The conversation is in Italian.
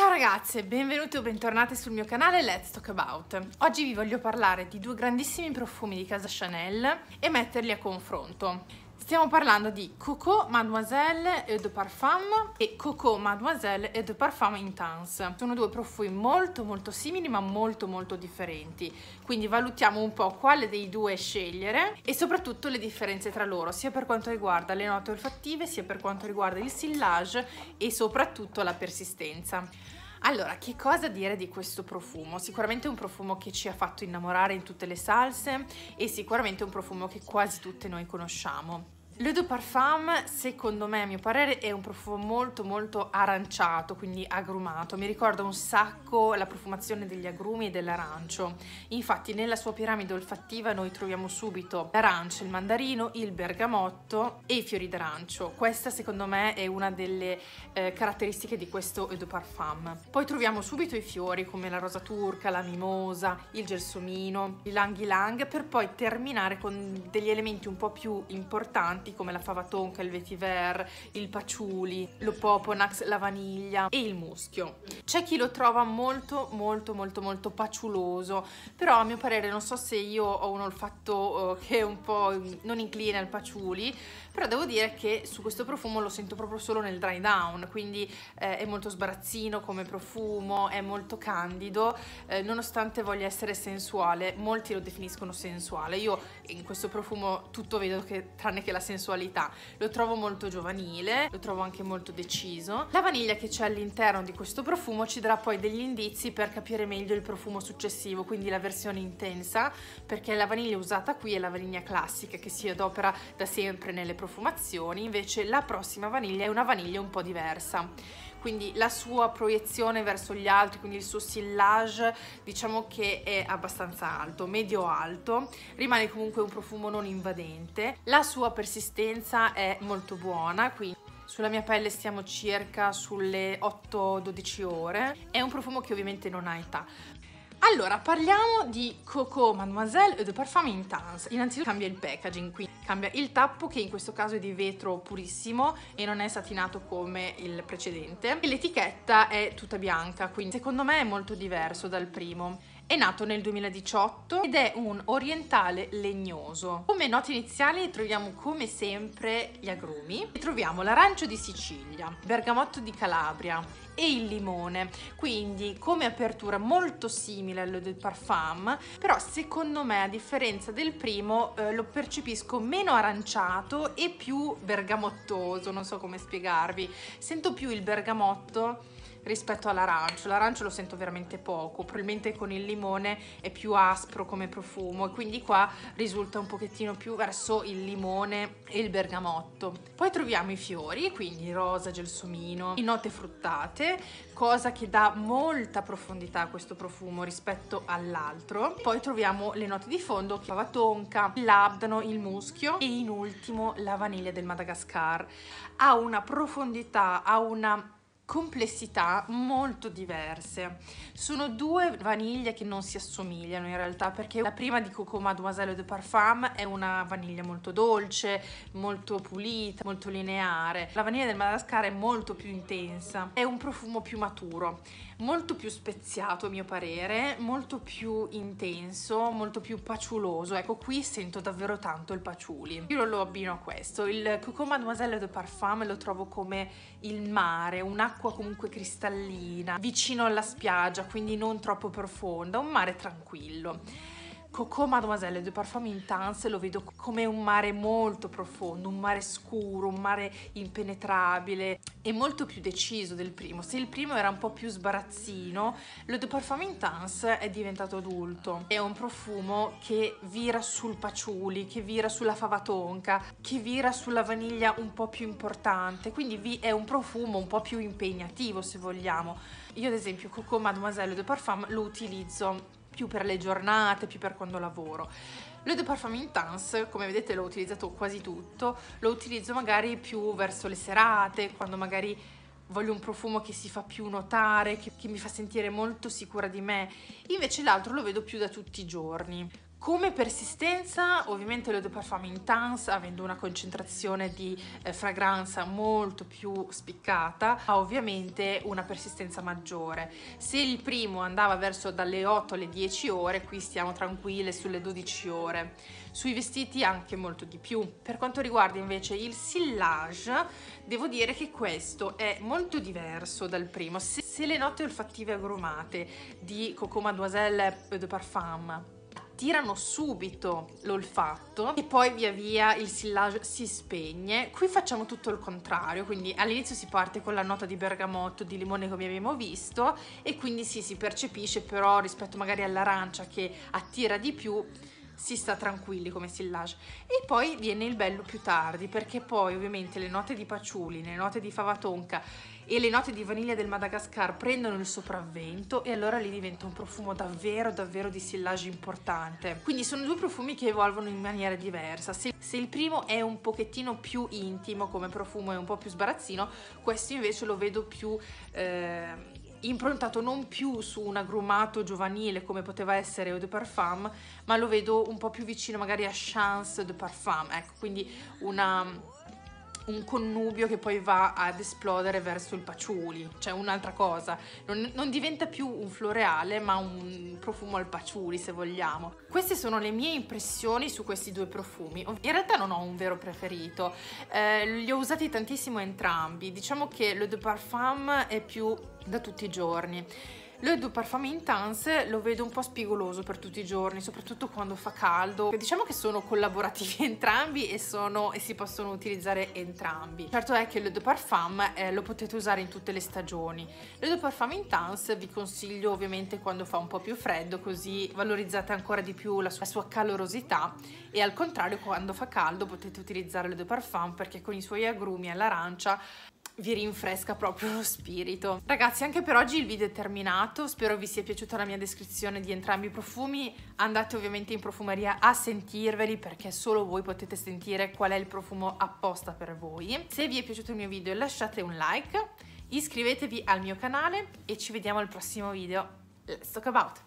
Ciao ragazze, benvenute o bentornate sul mio canale Let's Talk About. Oggi vi voglio parlare di due grandissimi profumi di casa Chanel e metterli a confronto. Stiamo parlando di Coco Mademoiselle Eau de Parfum e Coco Mademoiselle Eau de Parfum Intense. Sono due profumi molto molto simili ma molto molto differenti, quindi valutiamo un po' quale dei due scegliere e soprattutto le differenze tra loro, sia per quanto riguarda le note olfattive, sia per quanto riguarda il sillage e soprattutto la persistenza. Allora, che cosa dire di questo profumo? Sicuramente è un profumo che ci ha fatto innamorare in tutte le salse e sicuramente è un profumo che quasi tutte noi conosciamo. Le Deux Parfum, secondo me, a mio parere, è un profumo molto molto aranciato, quindi agrumato. Mi ricorda un sacco la profumazione degli agrumi e dell'arancio. Infatti nella sua piramide olfattiva noi troviamo subito l'arancio, il mandarino, il bergamotto e i fiori d'arancio. Questa secondo me è una delle eh, caratteristiche di questo Eau de Parfum. Poi troviamo subito i fiori come la rosa turca, la mimosa, il gelsomino, il lang per poi terminare con degli elementi un po' più importanti pianti come la fava tonca, il vetiver, il paciuli, lo poponax, la vaniglia e il muschio. C'è chi lo trova molto molto molto molto paciuloso, però a mio parere non so se io ho un olfatto eh, che è un po' mm, non incline al paciuli, però devo dire che su questo profumo lo sento proprio solo nel dry down, quindi eh, è molto sbarazzino come profumo, è molto candido, eh, nonostante voglia essere sensuale, molti lo definiscono sensuale, io in questo profumo tutto vedo che tranne che la sensualità sensualità. Lo trovo molto giovanile, lo trovo anche molto deciso. La vaniglia che c'è all'interno di questo profumo ci darà poi degli indizi per capire meglio il profumo successivo, quindi la versione intensa, perché la vaniglia usata qui è la vaniglia classica che si adopera da sempre nelle profumazioni, invece la prossima vaniglia è una vaniglia un po' diversa quindi la sua proiezione verso gli altri, quindi il suo sillage diciamo che è abbastanza alto, medio alto, rimane comunque un profumo non invadente, la sua persistenza è molto buona, quindi sulla mia pelle stiamo circa sulle 8-12 ore, è un profumo che ovviamente non ha età. Allora, parliamo di Coco Mademoiselle e de Parfum Intense. Innanzitutto cambia il packaging, qui cambia il tappo che in questo caso è di vetro purissimo e non è satinato come il precedente. E l'etichetta è tutta bianca, quindi secondo me è molto diverso dal primo. È nato nel 2018 ed è un orientale legnoso. Come note iniziali troviamo come sempre gli agrumi e troviamo l'arancio di Sicilia, il bergamotto di Calabria e il limone, quindi come apertura molto simile a quello del parfum, però secondo me a differenza del primo eh, lo percepisco meno aranciato e più bergamottoso, non so come spiegarvi, sento più il bergamotto rispetto all'arancio. L'arancio lo sento veramente poco, probabilmente con il limone è più aspro come profumo e quindi qua risulta un pochettino più verso il limone e il bergamotto. Poi troviamo i fiori, quindi rosa, gelsomino, in note fruttate, cosa che dà molta profondità a questo profumo rispetto all'altro. Poi troviamo le note di fondo, che la tonka, l'abdano, il muschio e in ultimo la vaniglia del Madagascar. Ha una profondità, ha una complessità molto diverse. Sono due vaniglie che non si assomigliano in realtà perché la prima di Coco Mademoiselle de Parfum è una vaniglia molto dolce, molto pulita, molto lineare. La vaniglia del Madagascar è molto più intensa, è un profumo più maturo, molto più speziato a mio parere, molto più intenso, molto più paciuloso. Ecco qui sento davvero tanto il paciuli. Io lo abbino a questo. Il Coco Mademoiselle de Parfum lo trovo come il mare, un'acqua un'acqua comunque cristallina, vicino alla spiaggia, quindi non troppo profonda, un mare tranquillo. Coco Mademoiselle de Parfum Intense lo vedo come un mare molto profondo, un mare scuro, un mare impenetrabile e molto più deciso del primo. Se il primo era un po' più sbarazzino, lo de Parfum Intense è diventato adulto. È un profumo che vira sul paciuli, che vira sulla fava tonca, che vira sulla vaniglia un po' più importante, quindi è un profumo un po' più impegnativo se vogliamo. Io ad esempio Coco Mademoiselle de Parfum lo utilizzo più per le giornate, più per quando lavoro. L'eau de parfum intense, come vedete l'ho utilizzato quasi tutto, lo utilizzo magari più verso le serate, quando magari voglio un profumo che si fa più notare, che, che mi fa sentire molto sicura di me, invece l'altro lo vedo più da tutti i giorni. Come persistenza, ovviamente l'eau de parfum intense, avendo una concentrazione di eh, fragranza molto più spiccata, ha ovviamente una persistenza maggiore. Se il primo andava verso dalle 8 alle 10 ore, qui stiamo tranquille sulle 12 ore. Sui vestiti anche molto di più. Per quanto riguarda invece il sillage, devo dire che questo è molto diverso dal primo. Se, se le note olfattive agrumate di Cocoma Doiselle Eau eh, de Parfum attirano subito l'olfatto e poi via via il sillage si spegne. Qui facciamo tutto il contrario, quindi all'inizio si parte con la nota di bergamotto, di limone come abbiamo visto e quindi sì, si percepisce però rispetto magari all'arancia che attira di più si sta tranquilli come sillage. E poi viene il bello più tardi, perché poi ovviamente le note di paciuli, le note di fava tonka e le note di vaniglia del Madagascar prendono il sopravvento e allora lì diventa un profumo davvero davvero di sillage importante. Quindi sono due profumi che evolvono in maniera diversa. Se, se il primo è un pochettino più intimo come profumo e un po' più sbarazzino, questo invece lo vedo più... Eh, improntato non più su un agrumato giovanile come poteva essere Eau de Parfum, ma lo vedo un po' più vicino magari a Chance de Parfum, ecco, quindi una un connubio che poi va ad esplodere verso il paciuli, cioè un'altra cosa. Non, non diventa più un floreale, ma un profumo al paciuli, se vogliamo. Queste sono le mie impressioni su questi due profumi. In realtà non ho un vero preferito, eh, li ho usati tantissimo entrambi. Diciamo che l'eau de parfum è più da tutti i giorni. L'eau de parfum intense lo vedo un po' spigoloso per tutti i giorni, soprattutto quando fa caldo. Diciamo che sono collaborativi entrambi e, sono, e si possono utilizzare entrambi. Certo è che l'eau de parfum eh, lo potete usare in tutte le stagioni. L'eau de parfum intense vi consiglio ovviamente quando fa un po' più freddo, così valorizzate ancora di più la sua, la sua calorosità e al contrario quando fa caldo potete utilizzare l'eau de parfum perché con i suoi agrumi all'arancia vi rinfresca proprio lo spirito. Ragazzi, anche per oggi il video è terminato. Spero vi sia piaciuta la mia descrizione di entrambi i profumi. Andate ovviamente in profumeria a sentirveli perché solo voi potete sentire qual è il profumo apposta per voi. Se vi è piaciuto il mio video lasciate un like, iscrivetevi al mio canale e ci vediamo al prossimo video. Let's talk about!